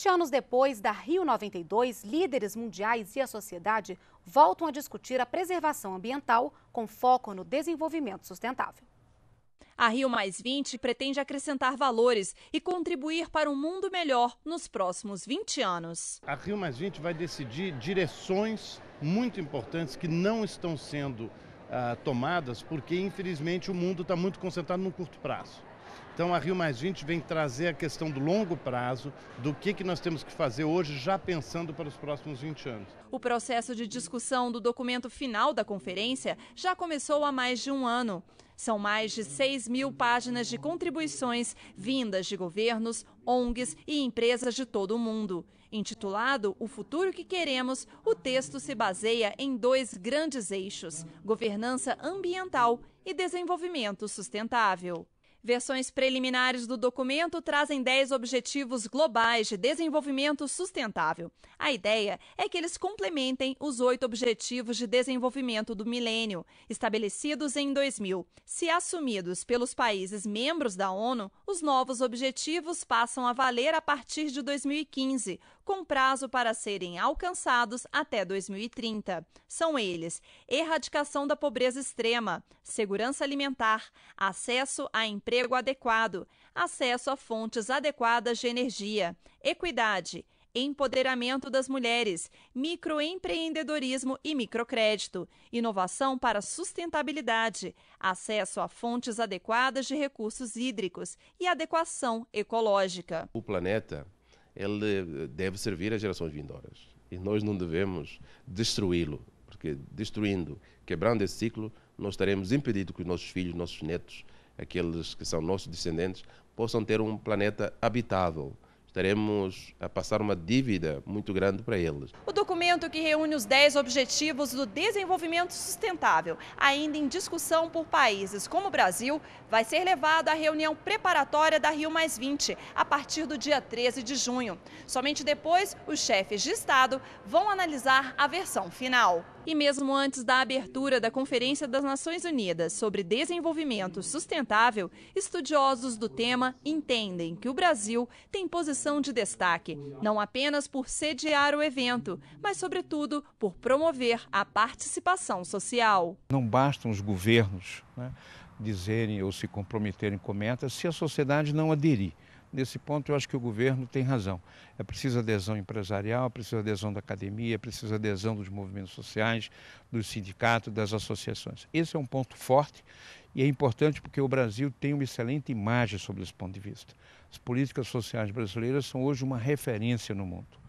Sete anos depois da Rio 92, líderes mundiais e a sociedade voltam a discutir a preservação ambiental com foco no desenvolvimento sustentável. A Rio pretende acrescentar valores e contribuir para um mundo melhor nos próximos 20 anos. A Rio vai decidir direções muito importantes que não estão sendo uh, tomadas, porque infelizmente o mundo está muito concentrado no curto prazo. Então a Rio vem trazer a questão do longo prazo, do que, que nós temos que fazer hoje, já pensando para os próximos 20 anos. O processo de discussão do documento final da conferência já começou há mais de um ano. São mais de 6 mil páginas de contribuições vindas de governos, ONGs e empresas de todo o mundo. Intitulado O Futuro que Queremos, o texto se baseia em dois grandes eixos: governança ambiental e desenvolvimento sustentável. Versões preliminares do documento trazem 10 objetivos globais de desenvolvimento sustentável. A ideia é que eles complementem os oito objetivos de desenvolvimento do milênio, estabelecidos em 2000. Se assumidos pelos países membros da ONU, os novos objetivos passam a valer a partir de 2015, com prazo para serem alcançados até 2030. São eles: erradicação da pobreza extrema, segurança alimentar, acesso a empregos emprego adequado, acesso a fontes adequadas de energia, equidade, empoderamento das mulheres, microempreendedorismo e microcrédito, inovação para sustentabilidade, acesso a fontes adequadas de recursos hídricos e adequação ecológica. O planeta ele deve servir às gerações vindouras e nós não devemos destruí-lo, porque destruindo, quebrando esse ciclo, nós estaremos impedidos que os nossos filhos, nossos netos aqueles que são nossos descendentes, possam ter um planeta habitável estaremos a passar uma dívida muito grande para eles. O documento que reúne os 10 Objetivos do Desenvolvimento Sustentável, ainda em discussão por países como o Brasil, vai ser levado à reunião preparatória da Rio a partir do dia 13 de junho. Somente depois, os chefes de Estado vão analisar a versão final. E mesmo antes da abertura da Conferência das Nações Unidas sobre Desenvolvimento Sustentável, estudiosos do tema entendem que o Brasil tem posição de destaque, não apenas por sediar o evento, mas, sobretudo, por promover a participação social. Não bastam os governos né, dizerem ou se comprometerem com metas se a sociedade não aderir. Nesse ponto, eu acho que o governo tem razão. É preciso adesão empresarial, é preciso adesão da academia, é preciso adesão dos movimentos sociais, dos sindicatos, das associações. Esse é um ponto forte e é importante porque o Brasil tem uma excelente imagem sobre esse ponto de vista. As políticas sociais brasileiras são hoje uma referência no mundo.